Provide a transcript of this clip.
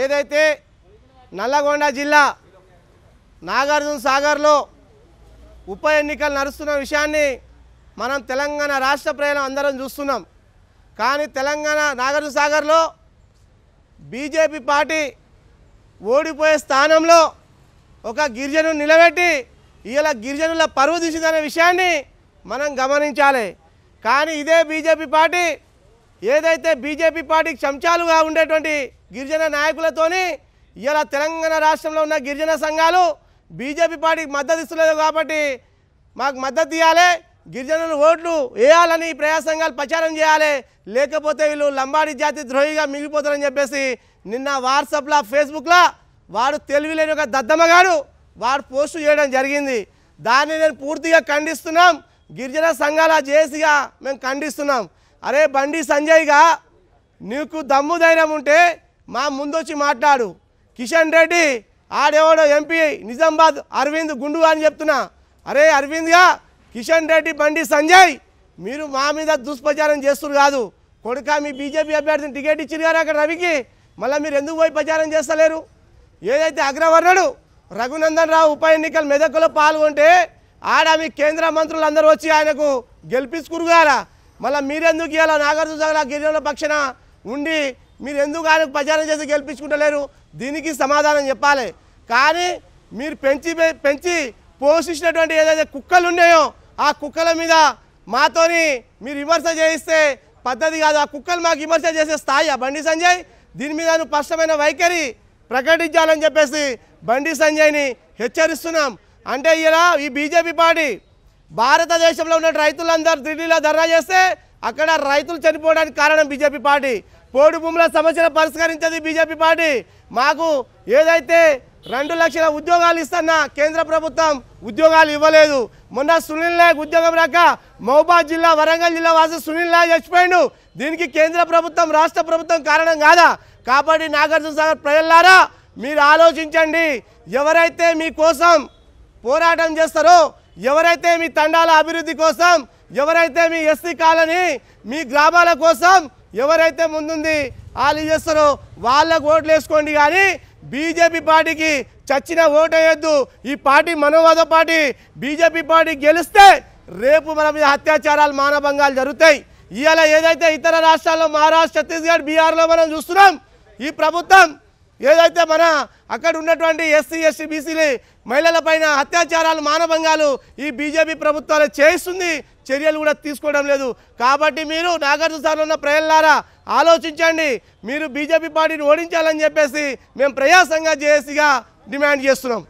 ఏదైతే నల్లగొండ జిల్లా నాగార్జున సాగర్లో ఉప ఎన్నికలు నడుస్తున్న విషయాన్ని మనం తెలంగాణ రాష్ట్ర ప్రయాణం అందరం చూస్తున్నాం కానీ తెలంగాణ నాగార్జున సాగర్లో బీజేపీ పార్టీ ఓడిపోయే స్థానంలో ఒక గిరిజను నిలబెట్టి ఇలా గిరిజనుల పరువు తీసిందనే విషయాన్ని మనం గమనించాలి కానీ ఇదే బీజేపీ పార్టీ ఏదైతే బీజేపీ పార్టీకి చంచాలుగా ఉండేటువంటి గిరిజన నాయకులతోని ఇలా తెలంగాణ రాష్ట్రంలో ఉన్న గిరిజన సంఘాలు బీజేపీ పార్టీకి మద్దతు ఇస్తలేదు కాబట్టి మాకు మద్దతు ఇవ్వాలి గిరిజనులు ఓట్లు వేయాలని ప్రయాస సంఘాలు ప్రచారం చేయాలి లేకపోతే వీళ్ళు లంబాడి జాతి ద్రోహిగా మిగిలిపోతారని చెప్పేసి నిన్న వాట్సాప్లో ఫేస్బుక్లో వాడు తెలివి లేని ఒక దద్దమ్మగాడు వాడు పోస్టు చేయడం జరిగింది దాన్ని నేను పూర్తిగా ఖండిస్తున్నాం గిరిజన సంఘాల జేసిగా మేము ఖండిస్తున్నాం అరే బండి సంజయ్గా నీకు దమ్ము ధైర్యం ఉంటే మా ముందొచ్చి మాట్లాడు కిషన్ రెడ్డి ఆడెవడో ఎంపీ నిజామాబాద్ అరవింద్ గుండు అని చెప్తున్నా అరే అరవింద్గా కిషన్ రెడ్డి బండి సంజయ్ మీరు మా మీద దుష్ప్రచారం చేస్తున్నారు కాదు కొడుక మీ బీజేపీ అభ్యర్థిని టికెట్ ఇచ్చారు కానీ అక్కడ రవికి మళ్ళీ మీరు ఎందుకు పోయి ప్రచారం చేస్తలేరు ఏదైతే అగ్రవర్ణుడు రఘునందన్ రావు ఉప ఎన్నికలు మెదకులో పాల్గొంటే ఆడ మీ కేంద్ర మంత్రులు అందరూ వచ్చి ఆయనకు గెలిపించుకురుగారా మళ్ళీ మీరెందుకు ఇవాళ నాగార్జున సాగర్ గిరిజనుల పక్షాన ఉండి మీరు ఎందుకు ఆయన ప్రచారం చేసి గెలిపించుకుంటలేరు దీనికి సమాధానం చెప్పాలి కానీ మీరు పెంచి పెంచి పోషించినటువంటి ఏదైతే కుక్కలు ఉన్నాయో ఆ కుక్కల మీద మాతోని మీరు విమర్శ చేయిస్తే పద్ధతి కాదు ఆ కుక్కలు మాకు విమర్శ చేసే స్థాయి బండి సంజయ్ దీని మీద స్పష్టమైన వైఖరి ప్రకటించాలని చెప్పేసి బండి సంజయ్ని హెచ్చరిస్తున్నాం అంటే ఇలా ఈ బీజేపీ పార్టీ భారతదేశంలో ఉన్న రైతులందరూ ఢిల్లీలో ధర్నా చేస్తే అక్కడ రైతులు చనిపోవడానికి కారణం బీజేపీ పార్టీ పోడు భూముల సమస్యను పరిష్కరించేది బీజేపీ పార్టీ మాకు ఏదైతే రెండు లక్షల ఉద్యోగాలు ఇస్తున్నా కేంద్ర ప్రభుత్వం ఉద్యోగాలు ఇవ్వలేదు మొన్న సునీల్ నాయక్ ఉద్యోగం రాక మహబాద్ జిల్లా వరంగల్ జిల్లా వాసి సునీల్ నాయక్ చచ్చిపోయిండు దీనికి కేంద్ర ప్రభుత్వం రాష్ట్ర ప్రభుత్వం కారణం కాదా కాబట్టి నాగార్జున సాగర్ ప్రజల్లారా మీరు ఆలోచించండి ఎవరైతే మీకోసం పోరాటం చేస్తారో ఎవరైతే మీ తండాల అభివృద్ధి కోసం ఎవరైతే మీ ఎస్సీ కాలనీ మీ గ్రామాల కోసం ఎవరైతే ముందుంది వాళ్ళు చేస్తారో వాళ్ళకు ఓట్లు వేసుకోండి కానీ బీజేపీ పార్టీకి చచ్చిన వేయద్దు ఈ పార్టీ మనోవాద పార్టీ బీజేపీ పార్టీ గెలిస్తే రేపు మన మీద అత్యాచారాలు మానభంగాలు జరుగుతాయి ఇవాళ ఏదైతే ఇతర రాష్ట్రాల్లో మహారాష్ట్ర ఛత్తీస్గఢ్ బీహార్లో మనం చూస్తున్నాం ఈ ప్రభుత్వం ఏదైతే మన అక్కడ ఉన్నటువంటి ఎస్సీ ఎస్టీ బీసీలు మహిళలపైన అత్యాచారాలు మానభంగాలు ఈ బీజేపీ ప్రభుత్వాలు చేస్తుంది చర్యలు కూడా తీసుకోవడం లేదు కాబట్టి మీరు నాగార్జున ఉన్న ప్రజలారా ఆలోచించండి మీరు బీజేపీ పార్టీని ఓడించాలని చెప్పేసి మేము ప్రజాసంగా జేఏసీగా డిమాండ్ చేస్తున్నాం